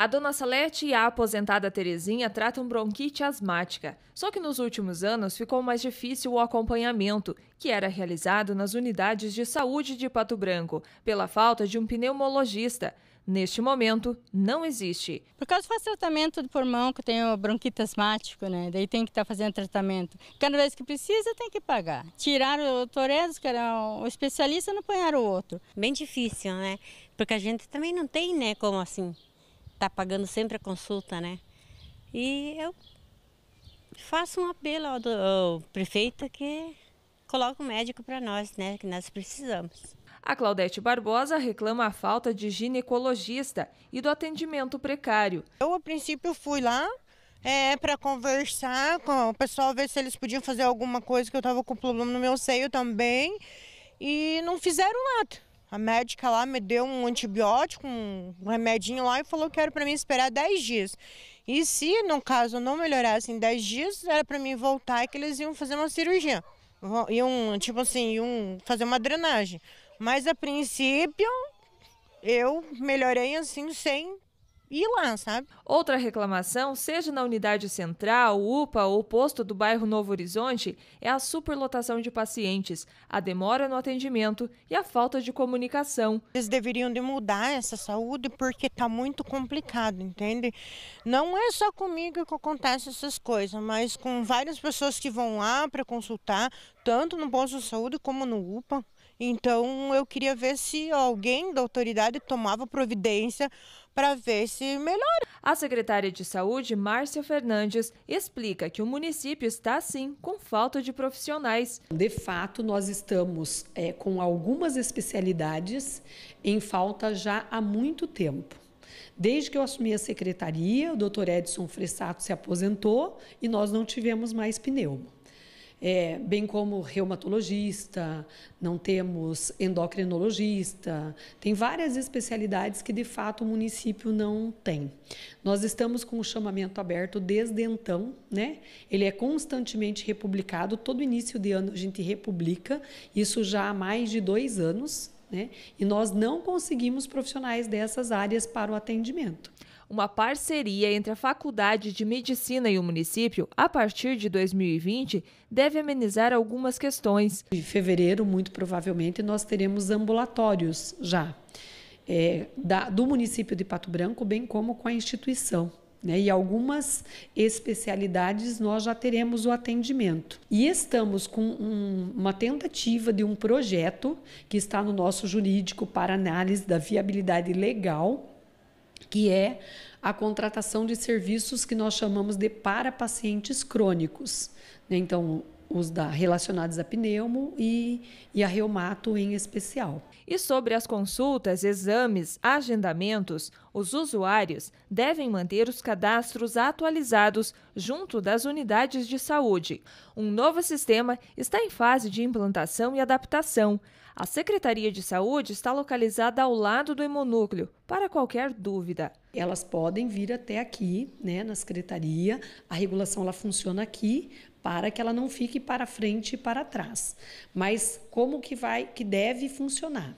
A dona Salete e a aposentada Terezinha tratam bronquite asmática, só que nos últimos anos ficou mais difícil o acompanhamento, que era realizado nas unidades de saúde de Pato Branco, pela falta de um pneumologista. Neste momento, não existe. Por causa do tratamento do pulmão, que eu tenho bronquite asmática, né? Daí tem que estar tá fazendo tratamento. Cada vez que precisa, tem que pagar. Tiraram o Torres, que era o especialista, não apanharam o outro. Bem difícil, né? Porque a gente também não tem, né, como assim, está pagando sempre a consulta, né? E eu faço um apelo ao, do, ao prefeito que coloque um médico para nós, né? Que nós precisamos. A Claudete Barbosa reclama a falta de ginecologista e do atendimento precário. Eu, a princípio, fui lá é, para conversar com o pessoal, ver se eles podiam fazer alguma coisa, que eu estava com problema no meu seio também. E não fizeram nada. A médica lá me deu um antibiótico, um remedinho lá e falou que era para mim esperar 10 dias. E se, no caso, não melhorasse em 10 dias, era para mim voltar e que eles iam fazer uma cirurgia. Iam, tipo assim, iam fazer uma drenagem. Mas, a princípio, eu melhorei assim sem ir lá, sabe? Outra reclamação, seja na unidade central, UPA ou posto do bairro Novo Horizonte, é a superlotação de pacientes, a demora no atendimento e a falta de comunicação. Eles deveriam de mudar essa saúde porque está muito complicado, entende? Não é só comigo que acontece essas coisas, mas com várias pessoas que vão lá para consultar, tanto no posto de saúde como no UPA. Então eu queria ver se alguém da autoridade tomava providência para ver se melhora. A secretária de Saúde, Márcia Fernandes, explica que o município está sim com falta de profissionais. De fato, nós estamos é, com algumas especialidades em falta já há muito tempo. Desde que eu assumi a secretaria, o doutor Edson Fressato se aposentou e nós não tivemos mais pneumo é, bem como reumatologista, não temos endocrinologista, tem várias especialidades que de fato o município não tem. Nós estamos com o chamamento aberto desde então, né? Ele é constantemente republicado, todo início de ano a gente republica, isso já há mais de dois anos, né? E nós não conseguimos profissionais dessas áreas para o atendimento uma parceria entre a Faculdade de Medicina e o município, a partir de 2020, deve amenizar algumas questões. Em fevereiro, muito provavelmente, nós teremos ambulatórios já, é, da, do município de Pato Branco, bem como com a instituição. Né, e algumas especialidades nós já teremos o atendimento. E estamos com um, uma tentativa de um projeto que está no nosso jurídico para análise da viabilidade legal que é a contratação de serviços que nós chamamos de para pacientes crônicos. Né? Então, os da, relacionados a pneumo e, e a reumato em especial. E sobre as consultas, exames, agendamentos, os usuários devem manter os cadastros atualizados junto das unidades de saúde. Um novo sistema está em fase de implantação e adaptação. A Secretaria de Saúde está localizada ao lado do hemonúcleo, para qualquer dúvida. Elas podem vir até aqui, né, na secretaria. A regulação ela funciona aqui, para que ela não fique para frente e para trás. Mas como que vai, que deve funcionar?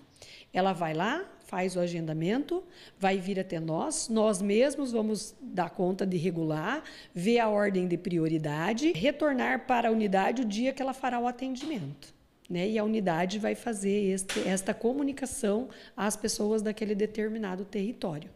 Ela vai lá, faz o agendamento, vai vir até nós, nós mesmos vamos dar conta de regular, ver a ordem de prioridade, retornar para a unidade o dia que ela fará o atendimento. Né? E a unidade vai fazer este, esta comunicação às pessoas daquele determinado território.